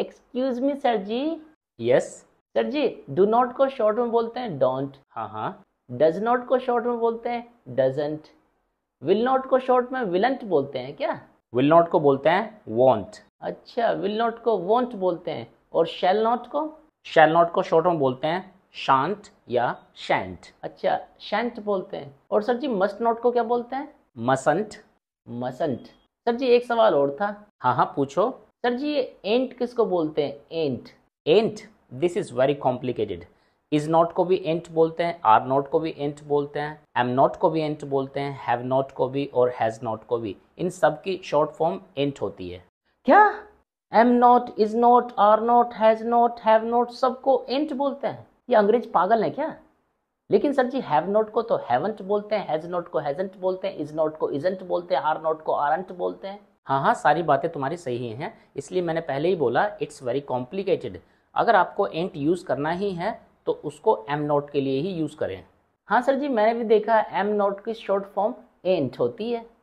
excuse me sir ji yes sir ji do not को short में बोलते हैं डोंट हाँ हाँ डज नॉट को शॉर्ट में बोलते हैं डजेंट विल नॉट को शॉर्ट में विलंट बोलते हैं क्या विल नॉट को बोलते हैं वॉन्ट अच्छा विल नॉट को वॉन्ट बोलते हैं और शेल नॉट को शेल नॉट को शॉर्ट में बोलते हैं शांत या शैंट अच्छा शैंट बोलते हैं और सर जी मस्ट नॉट को क्या बोलते हैं मसंट मसंट सर जी एक सवाल और था हाँ हाँ पूछो सर जी ये एंट किसको बोलते हैं ain't ain't this is very complicated is not को भी एंट बोलते हैं आर नॉट को भी एंट बोलते हैं एम नॉट को भी एंट बोलते हैं हैव नॉट को भी और हैज़ नॉट को भी इन सब की शॉर्ट फॉर्म एंट होती है क्या am not is not are not has not have not सबको एंट बोलते हैं ये अंग्रेज पागल है क्या लेकिन सर जी हैव नॉट को तो हैवंट बोलते हैं हैज़ नॉट को हैजेंट बोलते हैं इज नॉट को इजेंट बोलते हैं आर नॉट को आरंट बोलते हैं हाँ हाँ सारी बातें तुम्हारी सही हैं इसलिए मैंने पहले ही बोला इट्स वेरी कॉम्प्लिकेटेड अगर आपको एंट यूज़ करना ही है तो उसको एम नोट के लिए ही यूज़ करें हाँ सर जी मैंने भी देखा एम नोट की शॉर्ट फॉर्म एंट होती है